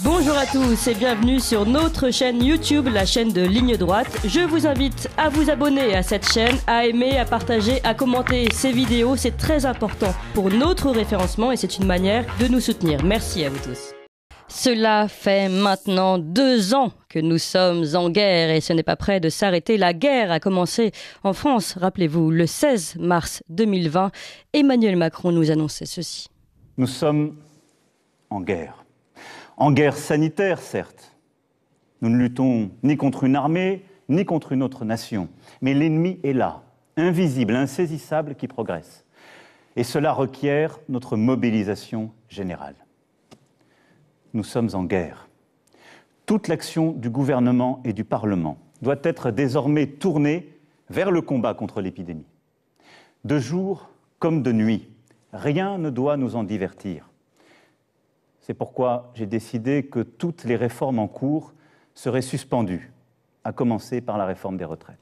Bonjour à tous et bienvenue sur notre chaîne YouTube, la chaîne de Ligne Droite. Je vous invite à vous abonner à cette chaîne, à aimer, à partager, à commenter ces vidéos. C'est très important pour notre référencement et c'est une manière de nous soutenir. Merci à vous tous. Cela fait maintenant deux ans que nous sommes en guerre et ce n'est pas près de s'arrêter. La guerre a commencé en France, rappelez-vous, le 16 mars 2020. Emmanuel Macron nous annonçait ceci. Nous sommes en guerre en guerre sanitaire, certes. Nous ne luttons ni contre une armée, ni contre une autre nation. Mais l'ennemi est là, invisible, insaisissable, qui progresse. Et cela requiert notre mobilisation générale. Nous sommes en guerre. Toute l'action du gouvernement et du Parlement doit être désormais tournée vers le combat contre l'épidémie. De jour comme de nuit, rien ne doit nous en divertir. C'est pourquoi j'ai décidé que toutes les réformes en cours seraient suspendues, à commencer par la réforme des retraites.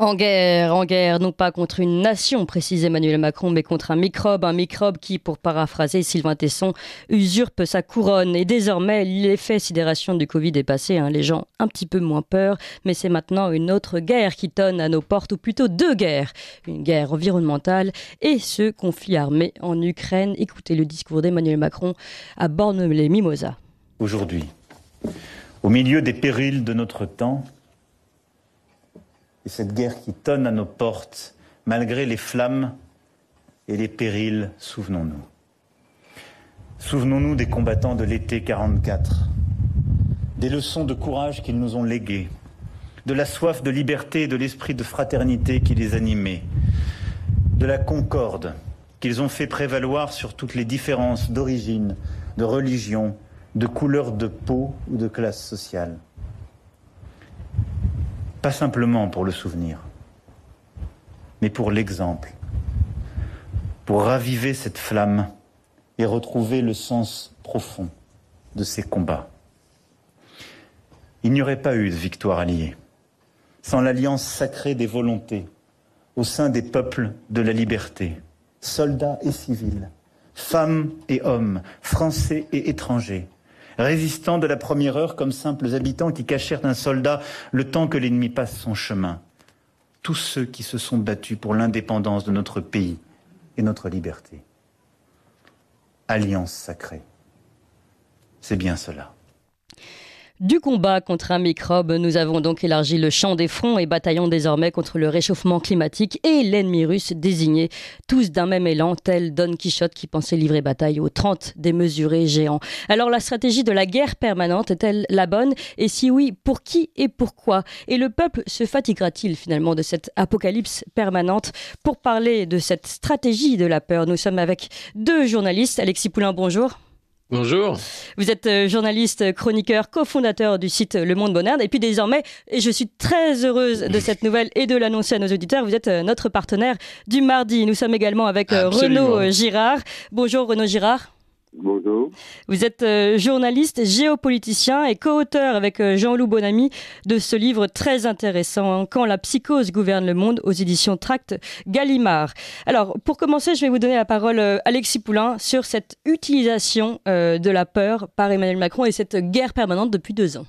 En guerre, en guerre, non pas contre une nation, précise Emmanuel Macron, mais contre un microbe, un microbe qui, pour paraphraser Sylvain Tesson, usurpe sa couronne. Et désormais, l'effet sidération du Covid est passé, hein. les gens un petit peu moins peur, mais c'est maintenant une autre guerre qui tonne à nos portes, ou plutôt deux guerres. Une guerre environnementale et ce conflit armé en Ukraine. Écoutez le discours d'Emmanuel Macron à borne les Aujourd'hui, au milieu des périls de notre temps, et cette guerre qui tonne à nos portes, malgré les flammes et les périls, souvenons-nous. Souvenons-nous des combattants de l'été 44, des leçons de courage qu'ils nous ont léguées, de la soif de liberté et de l'esprit de fraternité qui les animait, de la concorde qu'ils ont fait prévaloir sur toutes les différences d'origine, de religion, de couleur de peau ou de classe sociale pas simplement pour le souvenir, mais pour l'exemple, pour raviver cette flamme et retrouver le sens profond de ces combats. Il n'y aurait pas eu de victoire alliée sans l'alliance sacrée des volontés au sein des peuples de la liberté, soldats et civils, femmes et hommes, français et étrangers, résistants de la première heure comme simples habitants qui cachèrent un soldat le temps que l'ennemi passe son chemin. Tous ceux qui se sont battus pour l'indépendance de notre pays et notre liberté. Alliance sacrée. C'est bien cela du combat contre un microbe. Nous avons donc élargi le champ des fronts et bataillons désormais contre le réchauffement climatique et l'ennemi russe désigné, tous d'un même élan, tel Don Quichotte qui pensait livrer bataille aux 30 démesurés géants. Alors la stratégie de la guerre permanente est-elle la bonne Et si oui, pour qui et pourquoi Et le peuple se fatiguera-t-il finalement de cette apocalypse permanente Pour parler de cette stratégie de la peur, nous sommes avec deux journalistes. Alexis Poulain, bonjour. Bonjour. Vous êtes euh, journaliste, chroniqueur, cofondateur du site Le Monde Bonheur. Et puis désormais, et je suis très heureuse de cette nouvelle et de l'annoncer à nos auditeurs, vous êtes euh, notre partenaire du mardi. Nous sommes également avec euh, Renaud Girard. Bonjour Renaud Girard. Vous êtes euh, journaliste, géopoliticien et co-auteur avec euh, Jean-Loup Bonamy de ce livre très intéressant, hein, Quand la psychose gouverne le monde, aux éditions Tract Gallimard. Alors, pour commencer, je vais vous donner la parole, euh, Alexis Poulain, sur cette utilisation de la peur par Emmanuel Macron et cette guerre permanente depuis deux ans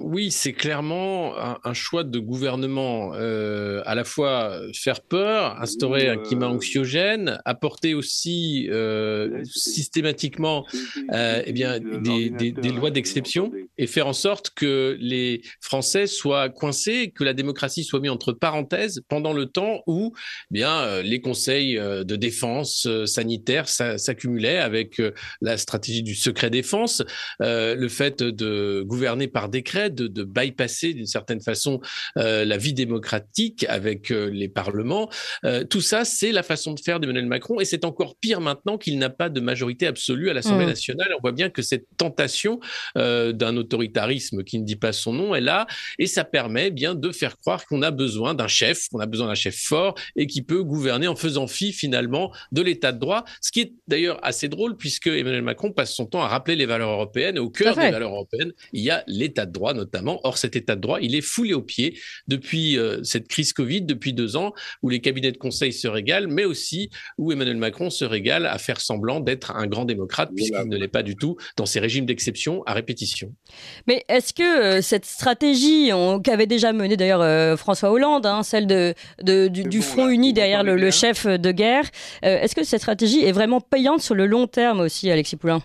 oui, c'est clairement un, choix de gouvernement. Euh, à la fois faire peur, instaurer un euh. climat anxiogène, apporter aussi euh, systématiquement euh, eh bien, des, lois hein, d'exception et faire en sorte que les Français soient coincés, que la démocratie soit mise entre parenthèses pendant le temps où eh bien, les conseils de défense sanitaire s'accumulaient avec la stratégie du secret défense, le fait de gouverner par décret de, bypasser d'une certaine façon euh, la vie démocratique avec euh, les parlements. Euh, tout ça, c'est la façon de faire d'Emmanuel Macron et c'est encore pire maintenant qu'il n'a pas de majorité absolue à l'Assemblée mmh. nationale. On voit bien que cette tentation d'un autoritarisme qui ne dit pas son nom est là et ça permet bien de faire croire qu'on a besoin d'un chef, qu'on a besoin d'un chef fort et qui peut gouverner en faisant fi finalement de l'état de droit, ce qui est d'ailleurs assez drôle puisque Emmanuel Macron passe son temps à rappeler les valeurs européennes et au cœur des valeurs européennes, il y a l'état de droit notamment. Or, cet état de droit, il est foulé aux pieds depuis euh, cette crise Covid, depuis deux ans, où les cabinets de conseil se régalent, mais aussi où Emmanuel Macron se régale à faire semblant d'être un grand démocrate, puisqu'il bah, ne l'est pas du tout dans ces régimes d'exception à répétition. Mais est-ce que euh, cette stratégie qu'avait déjà menée d'ailleurs euh, François Hollande, hein, celle de, du, front uni derrière le, le, chef de guerre, est-ce que cette stratégie est vraiment payante sur le long terme aussi, Alexis Poulain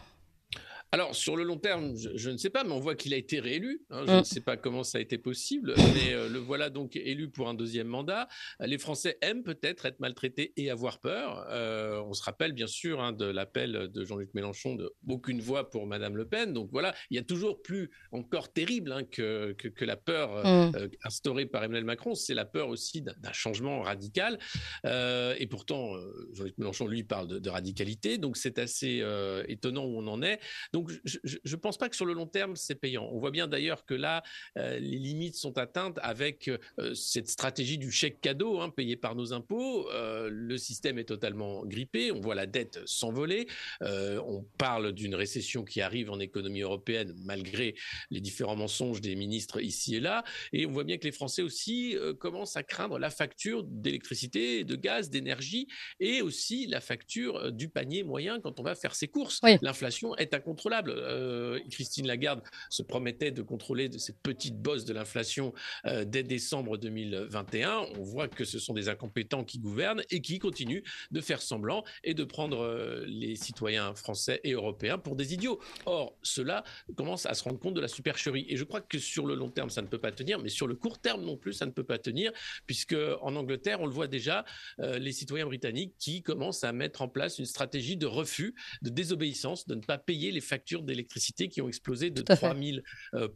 alors, sur le long terme, je, ne sais pas, mais on voit qu'il a été réélu. Hein, je mm. ne sais pas comment ça a été possible, mais euh, le voilà donc élu pour un deuxième mandat. Les Français aiment peut-être être maltraités et avoir peur. Euh, on se rappelle bien sûr hein, de l'appel de Jean-Luc Mélenchon de aucune voix pour Madame Le Pen. Donc voilà, il y a toujours plus encore terrible hein, que, que, la peur euh, mm. instaurée par Emmanuel Macron. C'est la peur aussi d'un changement radical. et pourtant, Jean-Luc Mélenchon, lui, parle de, de radicalité. Donc c'est assez étonnant où on en est. Donc, je ne pense pas que sur le long terme, c'est payant. On voit bien d'ailleurs que là, euh, les limites sont atteintes avec euh, cette stratégie du chèque cadeau hein, payé par nos impôts. Euh, le système est totalement grippé. On voit la dette s'envoler. on parle d'une récession qui arrive en économie européenne malgré les différents mensonges des ministres ici et là. Et on voit bien que les Français aussi commencent à craindre la facture d'électricité, de gaz, d'énergie et aussi la facture du panier moyen quand on va faire ses courses. L'inflation est incontrôlable euh, Christine Lagarde se promettait de contrôler de cette petite bosse de l'inflation euh, dès décembre 2021. On voit que ce sont des incompétents qui gouvernent et qui continuent de faire semblant et de prendre euh, les citoyens français et européens pour des idiots. Or, cela commence à se rendre compte de la supercherie. Et je crois que sur le long terme, ça ne peut pas tenir, mais sur le court terme non plus, ça ne peut pas tenir, puisque en Angleterre, on le voit déjà, les citoyens britanniques qui commencent à mettre en place une stratégie de refus, de désobéissance, de ne pas payer les factures d'électricité qui ont explosé de 3000 euh,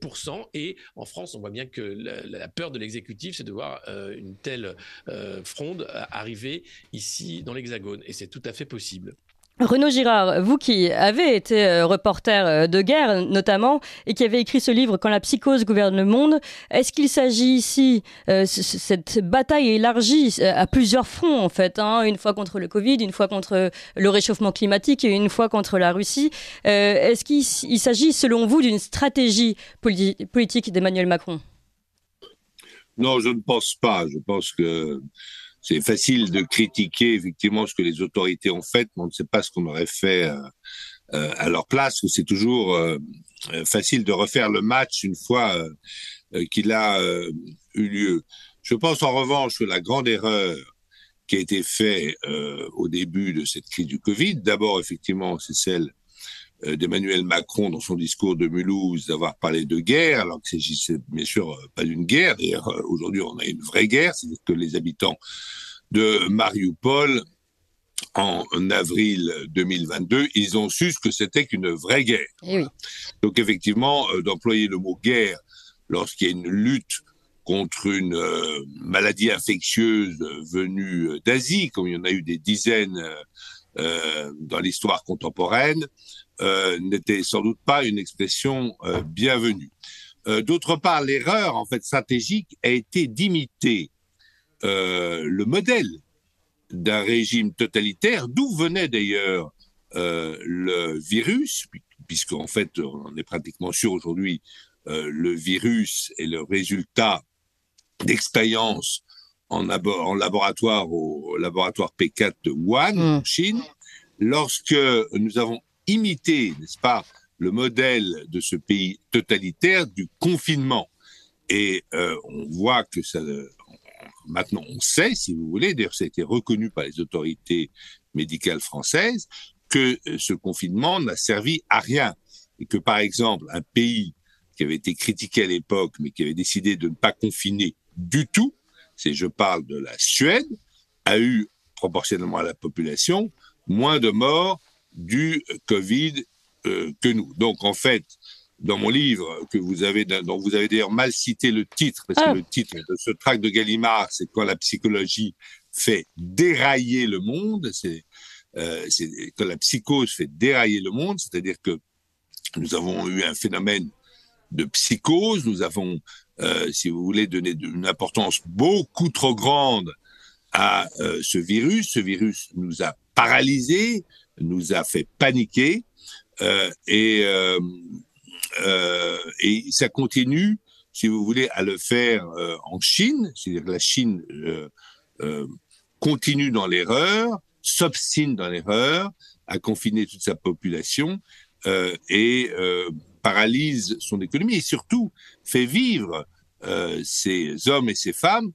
Et en France, on voit bien que la peur de l'exécutif, c'est de voir euh, une telle euh, fronde arriver ici dans l'Hexagone. Et c'est tout à fait possible. Renaud Girard, vous qui avez été euh, reporter euh, de guerre notamment et qui avez écrit ce livre Quand la psychose gouverne le monde, est-ce qu'il s'agit ici, euh, cette bataille élargie à plusieurs fronts en fait, hein, une fois contre le Covid, une fois contre le réchauffement climatique et une fois contre la Russie, est-ce qu'il s'agit selon vous d'une stratégie politique d'Emmanuel Macron Non, je ne pense pas. Je pense que c'est facile de critiquer effectivement ce que les autorités ont fait, mais on ne sait pas ce qu'on aurait fait euh, euh, à leur place, c'est toujours euh, facile de refaire le match une fois qu'il a eu lieu. Je pense en revanche que la grande erreur qui a été faite au début de cette crise du Covid, d'abord effectivement c'est celle euh, d'Emmanuel Macron dans son discours de Mulhouse d'avoir parlé de guerre, alors que s'agissait bien sûr euh, pas d'une guerre. D'ailleurs, euh, aujourd'hui, on a une vraie guerre, c'est-à-dire que les habitants de Mariupol en avril 2022, ils ont su ce que c'était qu'une vraie guerre. Eh Donc effectivement, d'employer le mot guerre lorsqu'il y a une lutte contre une maladie infectieuse venue d'Asie, comme il y en a eu des dizaines dans l'histoire contemporaine, euh, n'était sans doute pas une expression euh, bienvenue. Euh, d'autre part, l'erreur en fait stratégique a été d'imiter le modèle d'un régime totalitaire, d'où venait d'ailleurs le virus, puisqu'en fait on est pratiquement sûr aujourd'hui, le virus est le résultat d'expériences en, laboratoire au laboratoire P4 de Wuhan, mmh. en Chine, lorsque nous avons imiter, n'est-ce pas, le modèle de ce pays totalitaire du confinement. Et euh, on voit que ça. Maintenant, on sait, si vous voulez, d'ailleurs, ça a été reconnu par les autorités médicales françaises, que euh, ce confinement n'a servi à rien. Et que, par exemple, un pays qui avait été critiqué à l'époque, mais qui avait décidé de ne pas confiner du tout, c'est, je parle de la Suède, a eu, proportionnellement à la population, moins de morts du Covid euh, que nous. Donc en fait, dans mon livre, que vous avez, dont vous avez d'ailleurs mal cité le titre, parce que ah. le titre de ce tract de Gallimard, c'est quand la psychologie fait dérailler le monde, c'est euh, quand la psychose fait dérailler le monde, c'est-à-dire que nous avons eu un phénomène de psychose, nous avons, euh, si vous voulez, donné une importance beaucoup trop grande à euh, ce virus. Ce virus nous a paralysés, nous a fait paniquer euh, et, euh, euh, et ça continue, si vous voulez, à le faire en Chine. C'est-à-dire que la Chine continue dans l'erreur, s'obstine dans l'erreur, à confiner toute sa population et paralyse son économie et surtout fait vivre ses hommes et ses femmes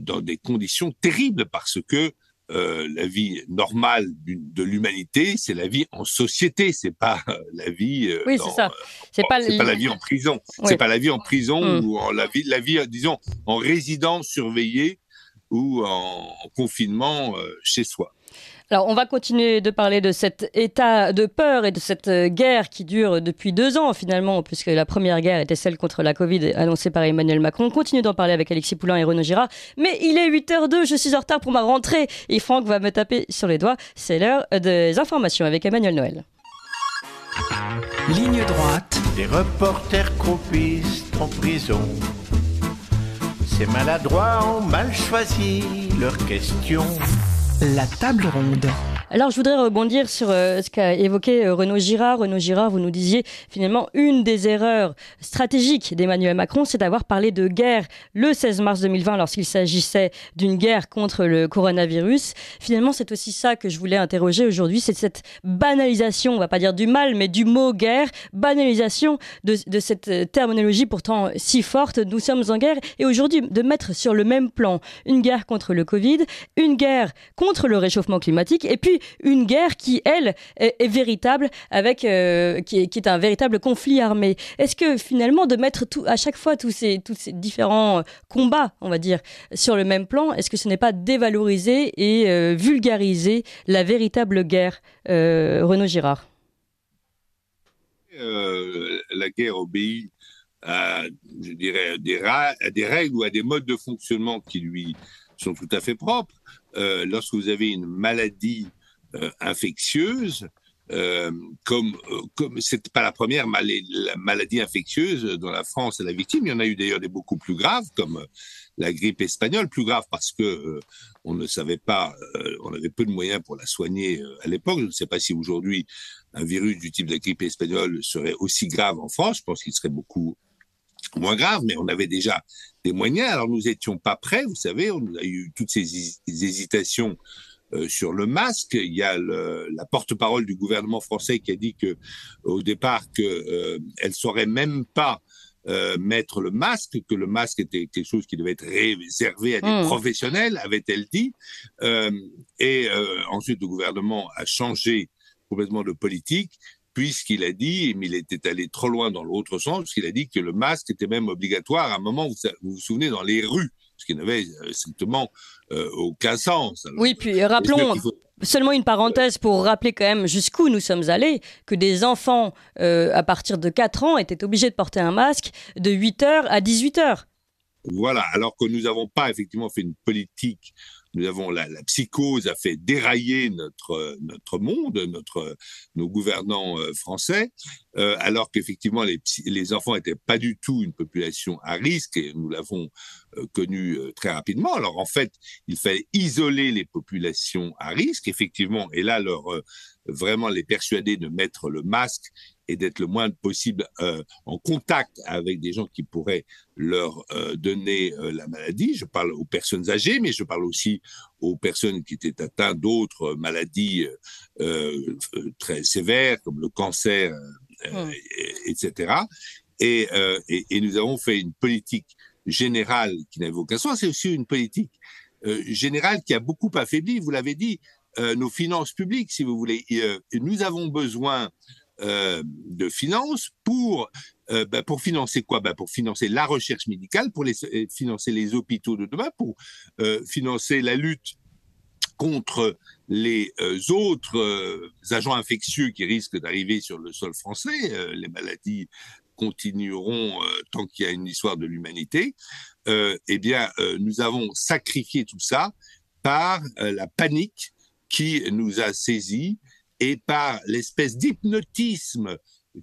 dans des conditions terribles parce que euh, la vie normale de l'humanité, c'est la vie en société, c'est pas euh, la vie. c'est pas, la vie en prison. C'est pas la vie en prison ou en la vie, la vie, euh, disons, en résidence surveillée ou en, confinement chez soi. Alors, on va continuer de parler de cet état de peur et de cette euh, guerre qui dure depuis deux ans, finalement, puisque la première guerre était celle contre la Covid annoncée par Emmanuel Macron. On continue d'en parler avec Alexis Poulain et Renaud Girard. Mais il est 8h02, je suis en retard pour ma rentrée et Franck va me taper sur les doigts. C'est l'heure des informations avec Emmanuel Noël. Ligne droite. Des reporters croupistes en prison. Ces maladroits ont mal choisi leurs questions. La table ronde. Alors je voudrais rebondir sur euh, ce qu'a évoqué euh, Renaud Girard. Renaud Girard, vous nous disiez finalement une des erreurs stratégiques d'Emmanuel Macron, c'est d'avoir parlé de guerre le 16 mars 2020 lorsqu'il s'agissait d'une guerre contre le coronavirus. Finalement, c'est aussi ça que je voulais interroger aujourd'hui, c'est cette banalisation, on va pas dire du mal, mais du mot guerre, banalisation de, de cette euh, terminologie pourtant si forte. Nous sommes en guerre et aujourd'hui de mettre sur le même plan une guerre contre le Covid, une guerre contre contre le réchauffement climatique, et puis une guerre qui, elle, est, véritable, avec, euh, qui, est, un véritable conflit armé. Est-ce que finalement, de mettre tout, à chaque fois tous ces, tous ces différents euh, combats, on va dire, sur le même plan, est-ce que ce n'est pas dévaloriser et euh, vulgariser la véritable guerre, Renaud Girard La guerre obéit à, je dirais, des, à des règles ou à des modes de fonctionnement qui lui sont tout à fait propres. Euh, lorsque vous avez une maladie euh, infectieuse, euh, comme comme c'est pas la première mal la maladie infectieuse dont la France est la victime, il y en a eu d'ailleurs des beaucoup plus graves comme la grippe espagnole, plus grave parce que on ne savait pas, on avait peu de moyens pour la soigner à l'époque. Je ne sais pas si aujourd'hui un virus du type de la grippe espagnole serait aussi grave en France. Je pense qu'il serait beaucoup moins grave, mais on avait déjà des moyens. Alors nous n'étions pas prêts, vous savez, on a eu toutes ces hésitations euh, sur le masque. Il y a le, la porte-parole du gouvernement français qui a dit que, au départ, qu'elle euh, saurait même pas euh, mettre le masque, que le masque était quelque chose qui devait être réservé à des hmm. professionnels, avait-elle dit. Euh, et ensuite, le gouvernement a changé complètement de politique puisqu'il a dit, mais il était allé trop loin dans l'autre sens, puisqu'il a dit que le masque était même obligatoire à un moment, vous vous, souvenez, dans les rues, ce qui n'avait euh, strictement euh, aucun sens. oui, puis euh, rappelons... Seulement une parenthèse pour rappeler quand même jusqu'où nous sommes allés, que des enfants à partir de 4 ans étaient obligés de porter un masque de 8h à 18h. Voilà, alors que nous n'avons pas effectivement fait une politique nous avons la, la, psychose a fait dérailler notre notre monde, notre nos gouvernants euh, français, euh, alors qu'effectivement les, les enfants n'étaient pas du tout une population à risque et nous l'avons euh, connu très rapidement. Alors en fait, il fallait isoler les populations à risque effectivement et là leur vraiment les persuader de mettre le masque et d'être le moins possible euh, en contact avec des gens qui pourraient leur euh, donner euh, la maladie. Je parle aux personnes âgées, mais je parle aussi aux personnes qui étaient atteintes d'autres maladies très sévères, comme le cancer, mmh. etc. Et, nous avons fait une politique générale qui n'avait aucun sens, c'est aussi une politique générale qui a beaucoup affaibli, vous l'avez dit, nos finances publiques, si vous voulez. nous avons besoin euh, de finances pour euh, bah, pour financer quoi bah, Pour financer la recherche médicale, pour euh, financer les hôpitaux de demain, pour financer la lutte contre les autres agents infectieux qui risquent d'arriver sur le sol français. les maladies continueront tant qu'il y a une histoire de l'humanité. eh bien, nous avons sacrifié tout ça par la panique qui nous a saisis et par l'espèce d'hypnotisme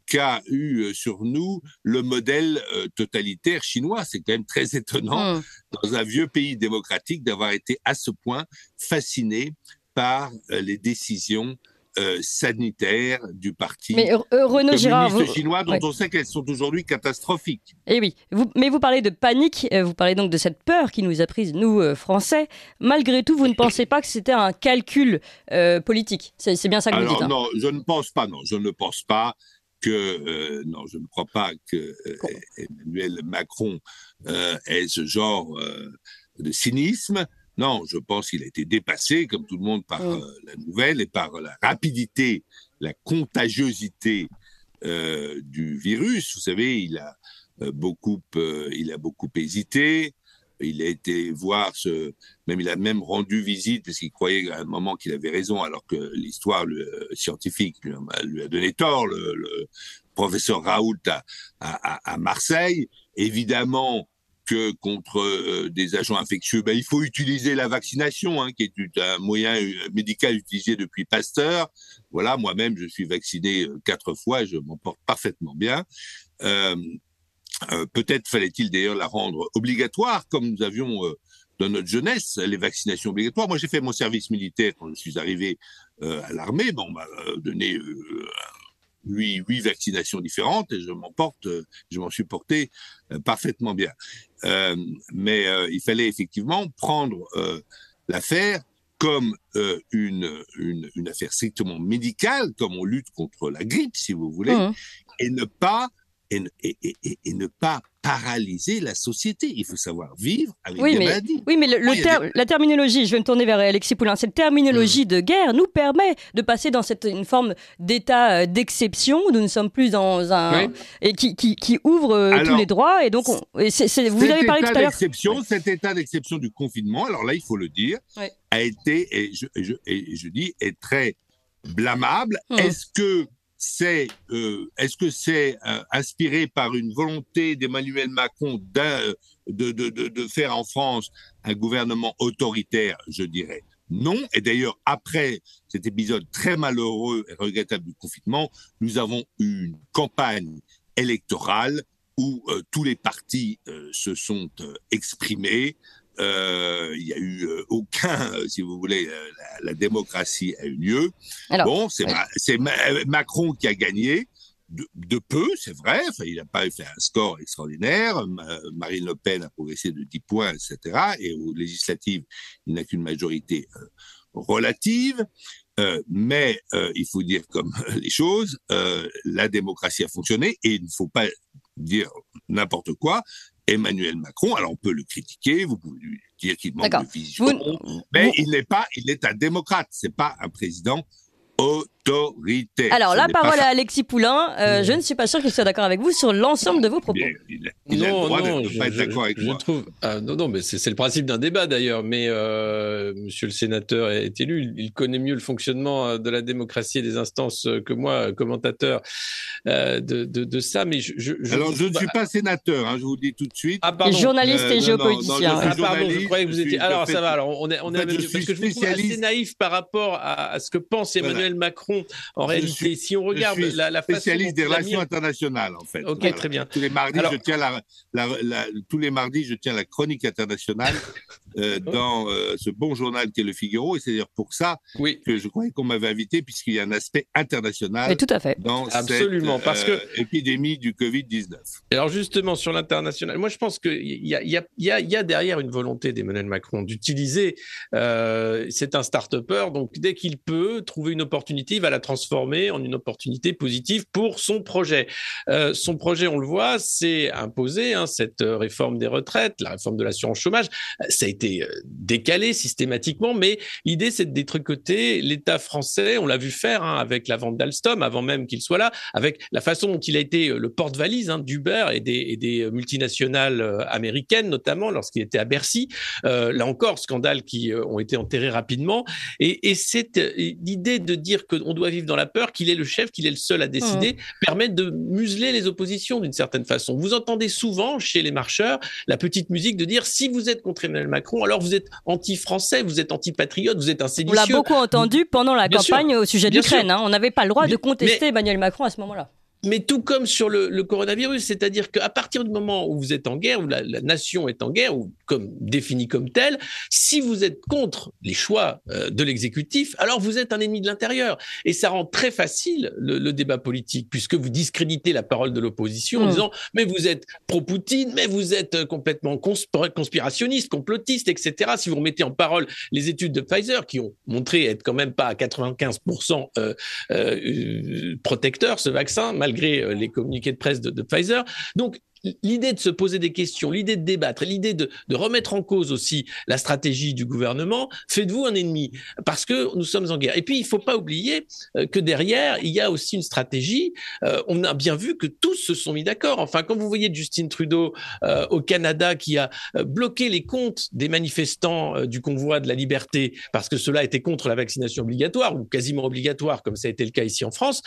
qu'a eu euh, sur nous le modèle euh, totalitaire chinois. C'est quand même très étonnant hmm. dans un vieux pays démocratique d'avoir été à ce point fasciné par euh, les décisions euh, sanitaire du parti mais, euh, chinois dont on sait qu'elles sont aujourd'hui catastrophiques. Eh oui, mais vous parlez de panique, euh, vous parlez donc de cette peur qui nous a prise, nous, Français. Malgré tout, vous ne pensez pas que c'était un calcul politique C'est bien ça que vous dites. Hein. Non, je ne pense pas, non, je ne pense pas que, non, je ne crois pas que Emmanuel Macron ait ce genre de cynisme. Non, je pense qu'il a été dépassé, comme tout le monde, par mm. euh, la nouvelle et par la rapidité, la contagiosité euh, du virus. Vous savez, il a euh, beaucoup, il a beaucoup hésité. Il a été voir ce, même il a même rendu visite parce qu'il croyait à un moment qu'il avait raison, alors que l'histoire scientifique lui a, donné tort. Le, professeur Raoult à, à Marseille, évidemment que contre euh, des agents infectieux, ben, il faut utiliser la vaccination, hein, qui est un moyen euh, médical utilisé depuis Pasteur. Voilà, moi-même, je suis vacciné euh, quatre fois, je m'en porte parfaitement bien. Peut-être fallait-il d'ailleurs la rendre obligatoire, comme nous avions dans notre jeunesse les vaccinations obligatoires. Moi, j'ai fait mon service militaire quand je suis arrivé à l'armée. Bon, on ben, m'a donné huit, vaccinations différentes et je m'en porte, je m'en suis porté parfaitement bien. Euh, mais euh, il fallait effectivement prendre euh, l'affaire comme une, une, affaire strictement médicale, comme on lutte contre la grippe, si vous voulez, mmh. et ne pas et, ne pas paralyser la société. Il faut savoir vivre avec oui, des maladies. Oui, mais le, la terminologie, je vais me tourner vers euh, Alexis Poulain, cette terminologie euh. de guerre nous permet de passer dans cette, une forme d'état euh, d'exception où nous ne sommes plus dans un... et qui, qui, ouvre tous les droits. Et donc, vous avez parlé tout à l'heure... Cet état d'exception du confinement, alors là, il faut le dire, a été, et je, dis, est très blâmable. Hum. Est-ce que c'est euh, est-ce que c'est euh, inspiré par une volonté d'Emmanuel Macron euh, de, de, faire en France un gouvernement autoritaire, je dirais non, et d'ailleurs après cet épisode très malheureux et regrettable du confinement, nous avons eu une campagne électorale où tous les partis se sont exprimés, euh, il n'y a eu euh, aucun, euh, si vous voulez, la, démocratie a eu lieu. bon, c'est Macron qui a gagné. De, peu, c'est vrai, il n'a pas fait un score extraordinaire, Marine Le Pen a progressé de 10 points, etc., et aux législatives, il n'a qu'une majorité relative, mais il faut dire comme les choses, la démocratie a fonctionné et il ne faut pas dire n'importe quoi. Emmanuel Macron, alors on peut le critiquer, vous pouvez lui dire qu'il manque de vision, mais il n'est pas, il est un démocrate, c'est pas un président au alors, la parole à Alexis Poulain. Euh, je ne suis pas sûr qu'il soit d'accord avec vous sur l'ensemble de vos propos. non, a le non, de ne pas être d'accord avec Trouve, ah, non, non, mais c'est le principe d'un débat d'ailleurs. Mais M. Euh, monsieur le sénateur est élu. Il connaît mieux le fonctionnement euh, de la démocratie et des instances que moi, commentateur de, ça. Mais je, Alors, je ne suis pas sénateur, hein, je vous le dis tout de suite. Ah, journaliste et géopoliticien. ah, pardon, je croyais que vous étiez. Alors, ça va. Alors, on est, on je suis assez naïf par rapport à, ce que pense Emmanuel Macron en réalité. si on regarde la, spécialiste des relations internationales en fait. Ok, très bien. tous les mardis, je tiens la chronique internationale Euh, dans euh, ce bon journal qui est le Figaro. Et c'est dire pour ça que je croyais qu'on m'avait invité, puisqu'il y a un aspect international tout à fait. dans Absolument, cette parce que... Euh, épidémie du Covid-19. Alors justement, sur l'international, moi je pense qu'il y, a, derrière une volonté d'Emmanuel Macron d'utiliser, c'est un start-upper, donc dès qu'il peut trouver une opportunité, il va la transformer en une opportunité positive pour son projet. son projet, on le voit, c'est imposer hein, cette réforme des retraites, la réforme de l'assurance chômage, ça a été euh, décalé systématiquement, mais l'idée c'est de détricoter l'État français. On l'a vu faire hein, avec la vente d'Alstom avant même qu'il soit là, avec la façon dont il a été euh, le porte-valise hein, d'Uber et des, euh, multinationales américaines notamment lorsqu'il était à Bercy. là encore, scandales qui ont été enterrés rapidement. Et, et cette idée de dire qu'on doit vivre dans la peur, qu'il est le chef, qu'il est le seul à décider, mmh. permet de museler les oppositions d'une certaine façon. Vous entendez souvent chez les marcheurs la petite musique de dire si vous êtes contre Emmanuel Macron alors vous êtes anti-français, vous êtes anti-patriote, vous êtes un On l'a beaucoup entendu pendant la campagne au sujet d'Ukraine. Hein. On n'avait pas le droit de contester Emmanuel Macron à ce moment-là mais tout comme sur le, coronavirus, c'est-à-dire qu'à partir du moment où vous êtes en guerre, où la, nation est en guerre, ou comme définie comme telle, si vous êtes contre les choix euh, de l'exécutif, alors vous êtes un ennemi de l'intérieur. Et ça rend très facile le, débat politique, puisque vous discréditez la parole de l'opposition en mm. disant mais vous êtes pro-Poutine, mais vous êtes euh, complètement conspirationniste, complotiste, etc. Si vous remettez en parole les études de Pfizer, qui ont montré être quand même pas à 95% euh, protecteur ce vaccin, malgré euh, les communiqués de presse de, de Pfizer. Donc, l'idée de se poser des questions, l'idée de débattre, l'idée de, remettre en cause aussi la stratégie du gouvernement faites vous un ennemi parce que nous sommes en guerre. Et puis, il ne faut pas oublier euh, que derrière, il y a aussi une stratégie. Euh, on a bien vu que tous se sont mis d'accord. Enfin, quand vous voyez Justin Trudeau euh, au Canada qui a bloqué les comptes des manifestants du convoi de la liberté parce que cela était contre la vaccination obligatoire ou quasiment obligatoire, comme ça a été le cas ici en France,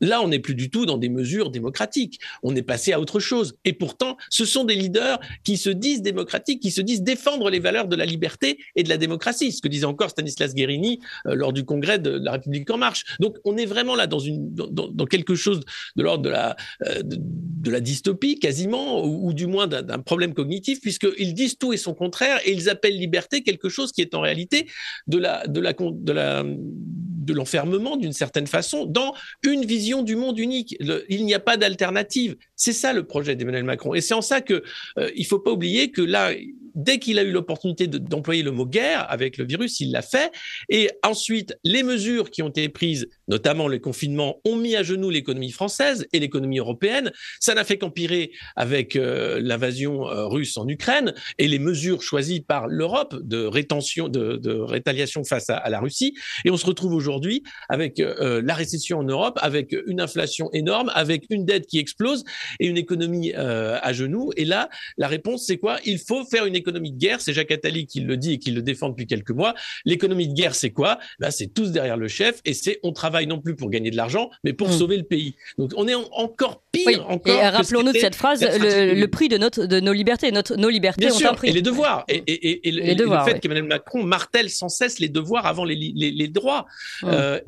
là, on n'est plus du tout dans des mesures démocratiques. On est passé à autre chose. Et pourtant, ce sont des leaders qui se disent démocratiques, qui se disent défendre les valeurs de la liberté et de la démocratie, ce que disait encore Stanislas Guérini euh, lors du congrès de, la République en marche. Donc on est vraiment là dans, quelque chose de l'ordre de la, euh, dystopie quasiment, ou, du moins d'un problème cognitif, puisqu'ils disent tout et son contraire, et ils appellent liberté quelque chose qui est en réalité de la, de la de l'enfermement d'une certaine façon dans une vision du monde unique. il n'y a pas d'alternative. C'est ça le projet d'Emmanuel Macron. Et c'est en ça que ne euh, il faut pas oublier que là, dès qu'il a eu l'opportunité d'employer le mot guerre avec le virus, il l'a fait. Et ensuite, les mesures qui ont été prises, notamment le confinement, ont mis à genoux l'économie française et l'économie européenne. Ça n'a fait qu'empirer avec euh, l'invasion euh, russe en Ukraine et les mesures choisies par l'Europe de rétention, de, rétaliation face à, la Russie. Et on se retrouve aujourd'hui avec euh, la récession en Europe, avec une inflation énorme, avec une dette qui explose et une économie à genoux. Et là, la réponse, c'est quoi Il faut faire une l'économie de guerre, c'est Jacques Attali qui le dit et qui le défend depuis quelques mois, l'économie de guerre, c'est quoi bah, C'est tous derrière le chef et c'est on travaille non plus pour gagner de l'argent, mais pour mm. sauver le pays. Donc on est encore pire. Encore et rappelons-nous de cette phrase, le, prix de, notre, de nos libertés. Notre, nos libertés ont un prix. Et les devoirs. Et, le fait que qu'Emmanuel Macron martèle sans cesse les devoirs avant les, les, droits. Mm. Euh,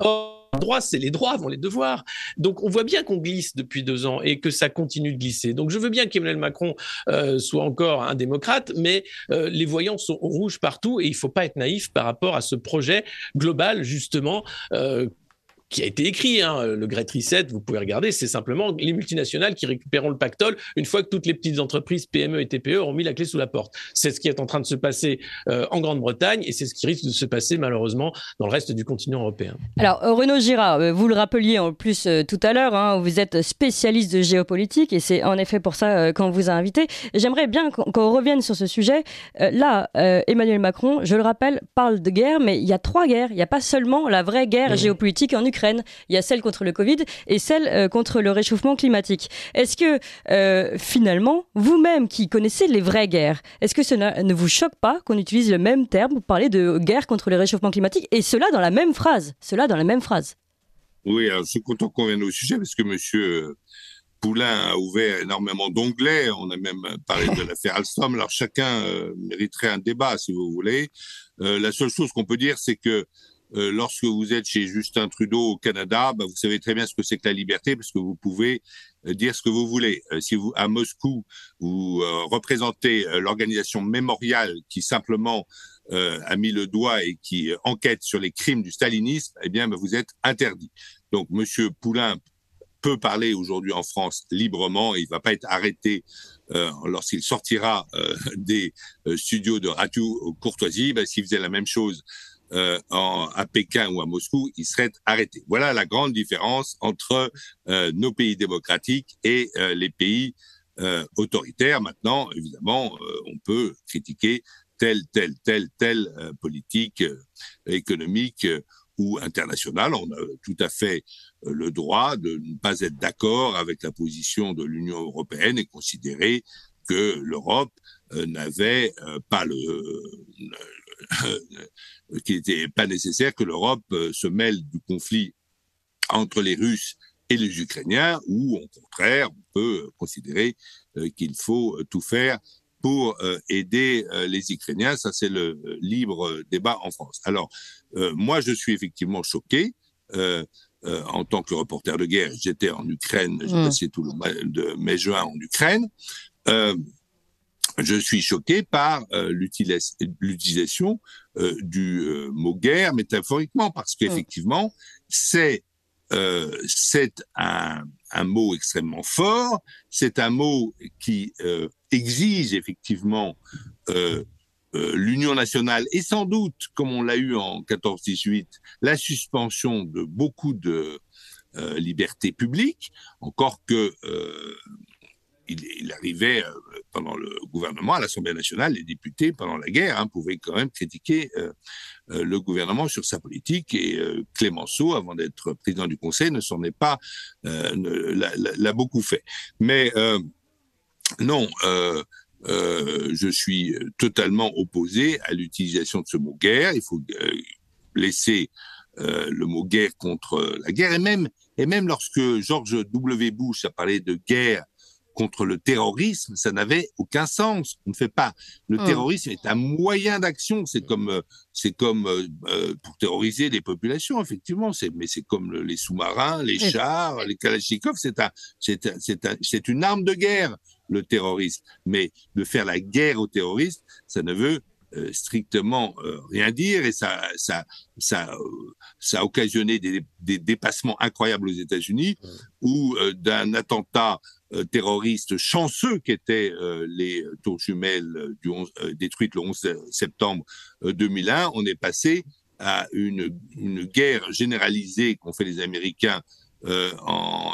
droit, c'est les droits avant les devoirs. Donc on voit bien qu'on glisse depuis deux ans et que ça continue de glisser. Donc je veux bien qu'Emmanuel Macron euh, soit encore un démocrate, mais euh, les voyants sont rouges partout et il ne faut pas être naïf par rapport à ce projet global justement. Euh, qui a été écrit, hein, le Great Reset, vous pouvez regarder, c'est simplement les multinationales qui récupéreront le pactole une fois que toutes les petites entreprises PME et TPE auront mis la clé sous la porte. C'est ce qui est en train de se passer euh, en Grande-Bretagne et c'est ce qui risque de se passer malheureusement dans le reste du continent européen. Alors euh, Renaud Girard, euh, vous le rappeliez en plus tout à l'heure, hein, vous êtes spécialiste de géopolitique et c'est en effet pour ça qu'on vous a invité. J'aimerais bien qu'on revienne sur ce sujet. là, Emmanuel Macron, je le rappelle, parle de guerre, mais il y a trois guerres. Il n'y a pas seulement la vraie guerre mmh. géopolitique en Ukraine il y a celle contre le Covid et celle euh, contre le réchauffement climatique. Est-ce que euh, finalement, vous-même qui connaissez les vraies guerres, est-ce que cela ne vous choque pas qu'on utilise le même terme pour parler de guerre contre le réchauffement climatique et cela dans la même phrase Cela dans la même phrase. Oui, alors suis content qu'on vienne au sujet parce que monsieur euh, Poulain a ouvert énormément d'onglets. On a même parlé de l'affaire Alstom. Alors chacun mériterait un débat, si vous voulez. la seule chose qu'on peut dire, c'est que euh, lorsque vous êtes chez Justin Trudeau au Canada, bah, vous savez très bien ce que c'est que la liberté, parce que vous pouvez euh, dire ce que vous voulez. Euh, si vous, à Moscou, vous représentez l'organisation mémoriale qui simplement a mis le doigt et qui enquête sur les crimes du stalinisme, eh bien, bah, vous êtes interdit. Donc, Monsieur Poulain peut parler aujourd'hui en France librement il ne va pas être arrêté lorsqu'il sortira des studios de Radio Courtoisie, bah, s'il faisait la même chose euh, en, à Pékin ou à Moscou, ils seraient arrêtés. Voilà la grande différence entre euh, nos pays démocratiques et euh, les pays autoritaires. Maintenant, évidemment, on peut critiquer telle, telle, telle, telle politique économique ou internationale. On a tout à fait le droit de ne pas être d'accord avec la position de l'Union européenne et considérer que l'Europe n'avait pas le, euh, qu'il n'était pas nécessaire que l'Europe euh, se mêle du conflit entre les Russes et les Ukrainiens, ou au contraire, on peut euh, considérer qu'il faut tout faire pour aider les Ukrainiens. Ça, c'est le libre débat en France. Alors, moi, je suis effectivement choqué. en tant que reporter de guerre, j'étais en Ukraine, j'ai mmh. passé tout le mois de mai-juin en Ukraine je suis choqué par euh, l'utilisation euh, du euh, mot guerre métaphoriquement, parce mm. qu'effectivement, c'est un, un, mot extrêmement fort, c'est un mot qui exige effectivement l'union nationale et sans doute, comme on l'a eu en 14-18, la suspension de beaucoup de libertés publiques, encore que il, arrivait euh, pendant le gouvernement, à l'Assemblée nationale, les députés, pendant la guerre, hein, pouvaient quand même critiquer euh, euh, le gouvernement sur sa politique. Et Clémenceau, avant d'être président du Conseil, ne s'en est pas, l'a beaucoup fait. Mais non, je suis totalement opposé à l'utilisation de ce mot guerre. Il faut laisser le mot guerre contre la guerre. Et même, et même lorsque George W. Bush a parlé de guerre contre le terrorisme, ça n'avait aucun sens. On ne fait pas. Le hmm. terrorisme est un moyen d'action. C'est comme, euh, c'est comme euh, euh, pour terroriser les populations, effectivement. C'est, mais c'est comme les sous-marins, les chars, les kalachnikovs. C'est un, c'est un, c'est un, une arme de guerre le terrorisme. Mais de faire la guerre au terroristes, ça ne veut euh, strictement euh, rien dire et ça, ça, ça, ça a occasionné des, dépassements incroyables aux États-Unis où euh, d'un attentat terroriste chanceux qu'étaient les tours jumelles du 11, détruites le 11 septembre 2001, on est passé à une, guerre généralisée qu'ont fait les Américains en,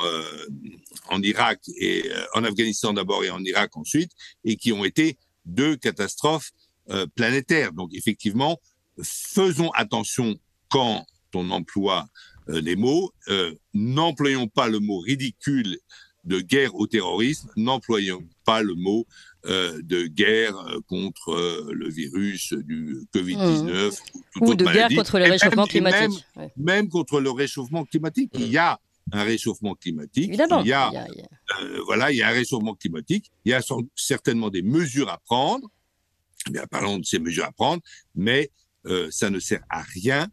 en, Irak et en Afghanistan d'abord et en Irak ensuite, et qui ont été deux catastrophes euh, planétaire. Donc effectivement, faisons attention quand on emploie euh, les mots. Euh, n'employons pas le mot ridicule de guerre au terrorisme, n'employons pas le mot de guerre contre le virus du Covid-19 mmh. ou, de guerre contre le réchauffement climatique. Même, contre le réchauffement climatique, il y a un réchauffement climatique. voilà, il y a un réchauffement climatique. Il y a certainement des mesures à prendre bien, parlons de ces mesures à prendre, mais euh, ça ne sert à rien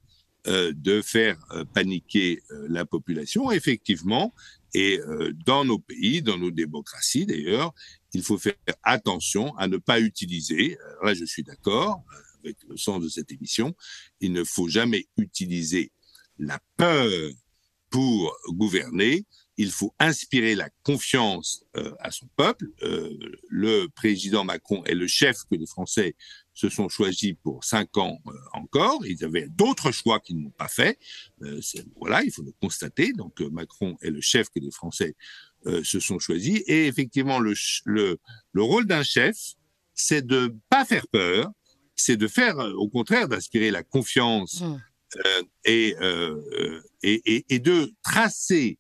euh, de faire euh, paniquer la population, effectivement. Et dans nos pays, dans nos démocraties d'ailleurs, il faut faire attention à ne pas utiliser, là je suis d'accord avec le sens de cette émission, il ne faut jamais utiliser la peur pour gouverner, il faut inspirer la confiance euh, à son peuple. Euh, le président Macron est le chef que les Français se sont choisis pour cinq ans euh, encore. Ils avaient d'autres choix qu'ils n'ont pas fait. voilà, il faut le constater. Donc Macron est le chef que les Français se sont choisis. Et effectivement, le, le, le rôle d'un chef, c'est de ne pas faire peur, c'est de faire, au contraire, d'inspirer la confiance mmh. et, et, de tracer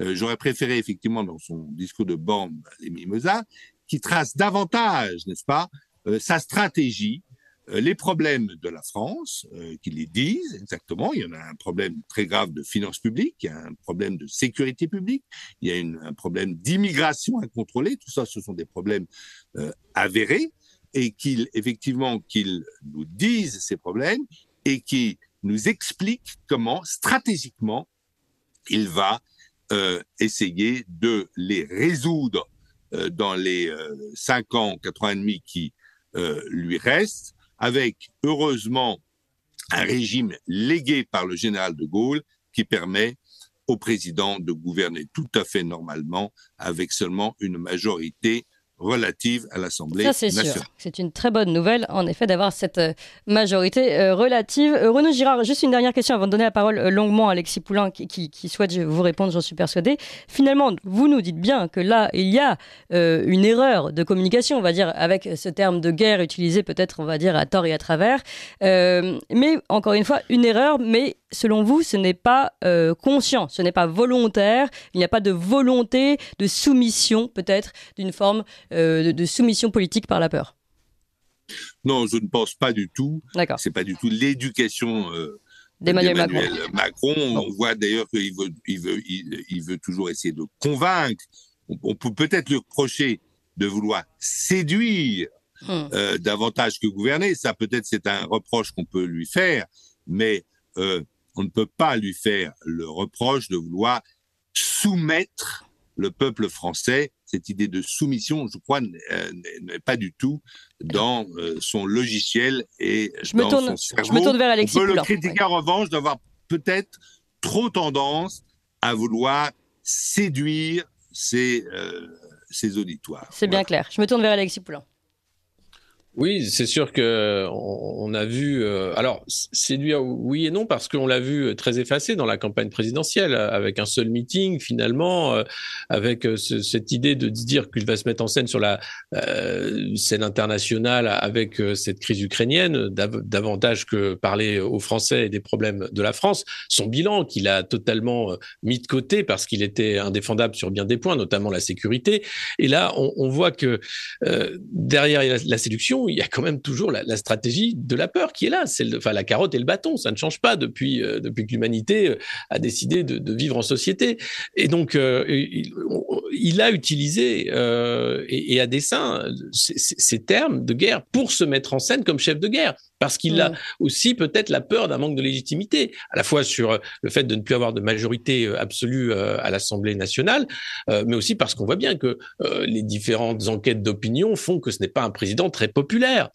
euh, j'aurais préféré effectivement dans son discours de Borne bah, les mimosas qui trace davantage, n'est-ce pas, euh, sa stratégie, euh, les problèmes de la France, qu'il les dise exactement. Il y en a un problème très grave de finances publiques, il y a un problème de sécurité publique, il y a une, un problème d'immigration incontrôlée. Tout ça, ce sont des problèmes avérés et qu'il effectivement qu'il nous dise ces problèmes et qui nous explique comment stratégiquement il va euh, essayer de les résoudre euh, dans les euh, cinq ans, quatre ans et demi qui lui restent, avec heureusement un régime légué par le général de Gaulle qui permet au président de gouverner tout à fait normalement avec seulement une majorité relative à l'Assemblée nationale. Ça, c'est sûr. C'est une très bonne nouvelle, en effet, d'avoir cette euh, majorité euh, relative. Euh, Renaud Girard, juste une dernière question avant de donner la parole longuement à Alexis Poulain, qui, souhaite vous répondre, j'en suis persuadé. Finalement, vous nous dites bien que là, il y a une erreur de communication, on va dire, avec ce terme de guerre utilisé peut-être, on va dire, à tort et à travers. mais, encore une fois, une erreur, mais selon vous, ce n'est pas conscient, ce n'est pas volontaire, il n'y a pas de volonté, de soumission peut-être d'une forme euh, de, soumission politique par la peur Non, je ne pense pas du tout. D'accord. C'est pas du tout l'éducation. Euh, d'Emmanuel Macron. On voit d'ailleurs qu'il veut, il veut, toujours essayer de convaincre. On, peut peut-être lui reprocher de vouloir séduire hmm. euh, davantage que gouverner. Ça, peut-être, c'est un reproche qu'on peut lui faire, mais euh, on ne peut pas lui faire le reproche de vouloir soumettre le peuple français cette idée de soumission, je crois, euh, n'est pas du tout dans euh, son logiciel et je dans me tourne, Je me tourne vers Alexis On le critiquer en revanche d'avoir peut-être trop tendance à vouloir séduire ses, euh, auditoires. C'est bien clair. Je me tourne vers Alexis Poulin. Oui, c'est sûr que on, a vu. Euh, alors, séduire, oui et non, parce qu'on l'a vu très effacé dans la campagne présidentielle, avec un seul meeting finalement, euh, avec euh, cette idée de dire qu'il va se mettre en scène sur la scène internationale avec cette crise ukrainienne, davantage que parler aux Français et des problèmes de la France. Son bilan qu'il a totalement mis de côté parce qu'il était indéfendable sur bien des points, notamment la sécurité. Et là, on, voit que derrière la séduction il y a quand même toujours la, stratégie de la peur qui est là. C'est enfin, la carotte et le bâton, ça ne change pas depuis, euh, depuis que l'humanité euh, a décidé de, vivre en société. Et donc, euh, il, a utilisé, et, et, à dessein, ces termes de guerre pour se mettre en scène comme chef de guerre parce qu'il a mm. aussi peut-être la peur d'un manque de légitimité, à la fois sur euh, le fait de ne plus avoir de majorité euh, absolue euh, à l'Assemblée nationale, mais aussi parce qu'on voit bien que les différentes enquêtes d'opinion font que ce n'est pas un président très populaire.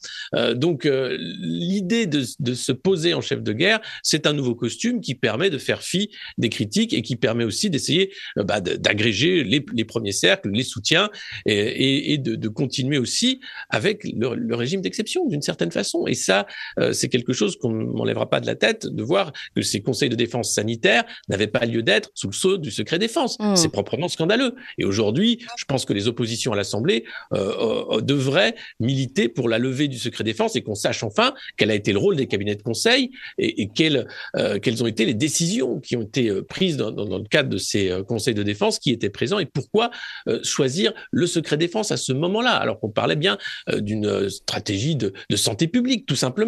Donc l'idée de, se poser en chef de guerre, c'est un nouveau costume qui permet de faire fi des critiques et qui permet aussi d'essayer bah, d'agréger les, premiers cercles, les soutiens, et, de, continuer aussi avec le, le régime d'exception d'une certaine façon. Et ça, euh, c'est quelque chose qu'on ne m'enlèvera pas de la tête de voir que ces conseils de défense sanitaire n'avaient pas lieu d'être sous le sceau du secret défense. Mmh. C'est proprement scandaleux. Et aujourd'hui, je pense que les oppositions à l'Assemblée euh, euh, devraient militer pour la levée du secret défense et qu'on sache enfin quel a été le rôle des cabinets de conseil et, quelles, ont été les décisions qui ont été prises dans, le cadre de ces conseils de défense, qui étaient présents et pourquoi choisir le secret défense à ce moment-là, alors qu'on parlait bien d'une stratégie de santé publique, tout simplement.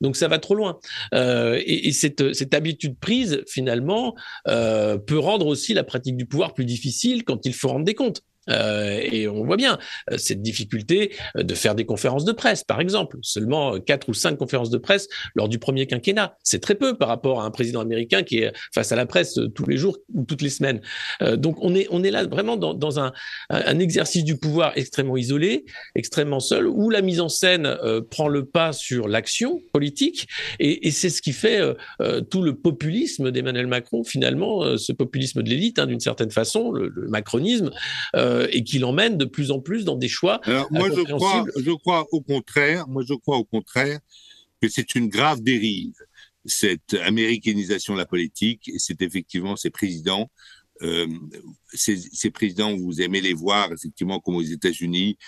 Donc ça va trop loin. Euh, et, cette, habitude prise, finalement, euh, peut rendre aussi la pratique du pouvoir plus difficile quand il faut rendre des comptes. Euh, et on voit bien euh, cette difficulté euh, de faire des conférences de presse, par exemple. Seulement quatre ou cinq conférences de presse lors du premier quinquennat. C'est très peu par rapport à un président américain qui est face à la presse tous les jours ou toutes les semaines. donc on est, on est là vraiment dans, un, exercice du pouvoir extrêmement isolé, extrêmement seul, où la mise en scène prend le pas sur l'action politique. Et, c'est ce qui fait tout le populisme d'Emmanuel Macron, finalement, ce populisme de l'élite, hein, d'une certaine façon, le, macronisme. Euh, et qui l'emmène de plus en plus dans des choix. Alors, euh, moi, je crois, je crois au contraire, moi, je crois au contraire que c'est une grave dérive, cette américanisation de la politique, et c'est effectivement ces présidents euh, ces, présidents, vous aimez les voir effectivement comme aux États-Unis,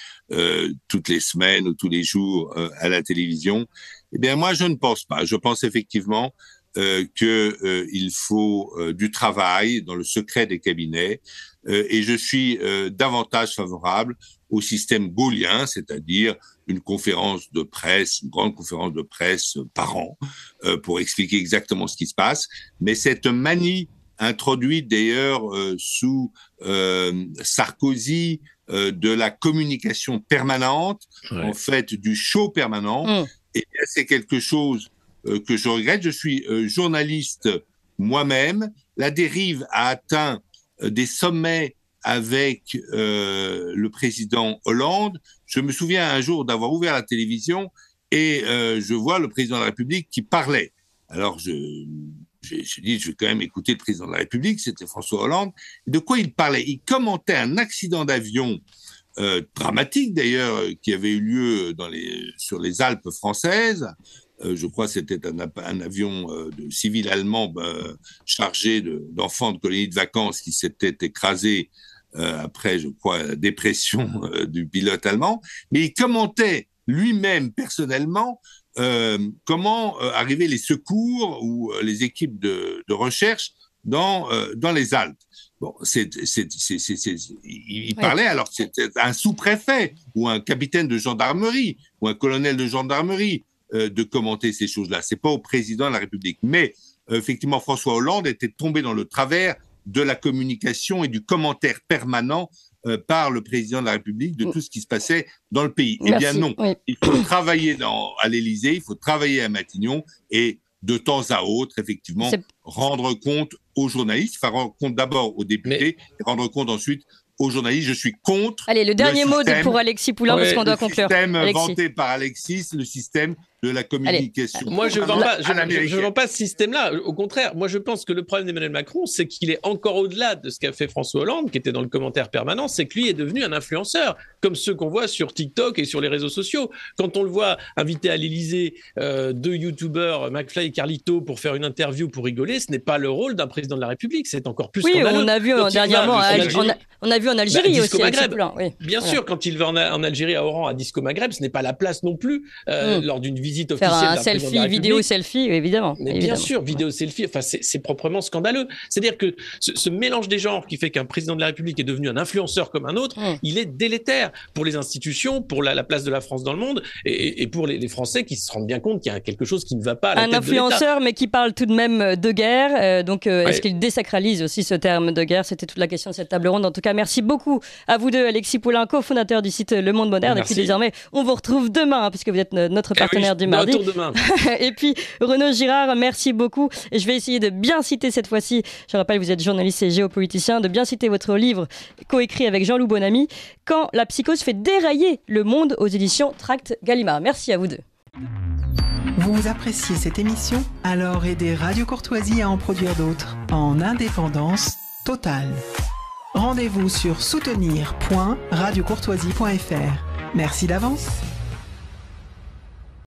toutes les semaines ou tous les jours à la télévision. Eh bien, moi, je ne pense pas. Je pense effectivement euh, qu'il euh, faut euh, du travail dans le secret des cabinets, euh, et je suis davantage favorable au système gaulien, c'est-à-dire une conférence de presse, une grande conférence de presse par an, pour expliquer exactement ce qui se passe. Mais cette manie introduite d'ailleurs sous Sarkozy, de la communication permanente, en fait du show permanent, mmh. et eh c'est quelque chose euh, que je regrette. Je suis euh, journaliste moi-même. La dérive a atteint euh, des sommets avec le président Hollande. Je me souviens un jour d'avoir ouvert la télévision et je vois le président de la République qui parlait. Alors je, je, je dis, je vais quand même écouter le président de la République, c'était François Hollande. De quoi il parlait Il commentait un accident d'avion dramatique d'ailleurs qui avait eu lieu dans les, sur les Alpes françaises euh, je crois que c'était un, avion euh, de civil allemand bah, chargé d'enfants de, colonies de vacances qui s'était écrasé euh, après, je crois, la dépression du pilote allemand. Mais il commentait lui-même personnellement comment arrivaient les secours ou les équipes de, recherche dans, dans les Alpes. Bon, il parlait alors c'était un sous-préfet ou un capitaine de gendarmerie ou un colonel de gendarmerie euh, de commenter ces choses-là. C'est pas au président de la République. Mais euh, effectivement, François Hollande était tombé dans le travers de la communication et du commentaire permanent euh, par le président de la République de mm. tout ce qui se passait dans le pays. Eh bien non, il faut travailler dans, à l'Élysée, il faut travailler à Matignon et de temps à autre, effectivement, rendre compte aux journalistes, enfin rendre compte d'abord aux députés, et rendre compte ensuite aux journalistes. Je suis contre. Allez, le dernier mot pour Alexis Poulain, parce qu'on doit conclure. Le système vanté par Alexis, le système de la communication. moi, je ah, ne vends, pas ce système-là. Au contraire, moi, je pense que le problème d'Emmanuel Macron, c'est qu'il est encore au-delà de ce qu'a fait François Hollande, qui était dans le commentaire permanent, c'est que lui est devenu un influenceur, comme ceux qu'on voit sur TikTok et sur les réseaux sociaux. Quand on le voit invité à l'Élysée euh, deux youtubeurs, McFly et Carlito, pour faire une interview pour rigoler, ce n'est pas le rôle d'un président de la République. C'est encore plus oui, on a vu dernièrement, on, a, vu en bah, Algérie aussi. Bien sûr, quand il va en, Algérie à Oran, à Disco Maghreb, ce n'est pas la place non plus euh, mm. lors d'une visite visite Faire un selfie, vidéo selfie, évidemment. bien sûr, vidéo selfie, enfin, c'est proprement scandaleux. C'est-à-dire que ce, mélange des genres qui fait qu'un président de la République est devenu un influenceur comme un autre, hum. il est délétère pour les institutions, pour la, place de la France dans le monde et, pour les, Français qui se rendent bien compte qu'il y a quelque chose qui ne va pas à la Un influenceur, mais qui parle tout de même euh, de guerre. Euh, donc, euh, est-ce qu'il désacralise aussi ce terme de guerre C'était toute la question de cette table ronde. En tout cas, merci beaucoup à vous deux, Alexis Poulin, cofondateur du site Le Monde Moderne. Merci. Et puis désormais, on vous retrouve demain, hein, puisque vous êtes notre eh partenaire et puis, Renaud Girard, merci beaucoup. Je vais essayer de bien citer cette fois-ci, je rappelle, vous êtes journaliste et géopoliticien, de bien citer votre livre coécrit avec Jean-Loup Bonamy, Quand la psychose fait dérailler le monde aux éditions Tract Gallimard. Merci à vous deux. Vous appréciez cette émission Alors aidez Radio Courtoisie à en produire d'autres en indépendance totale. Rendez-vous sur soutenir.radiocourtoisie.fr. Merci d'avance.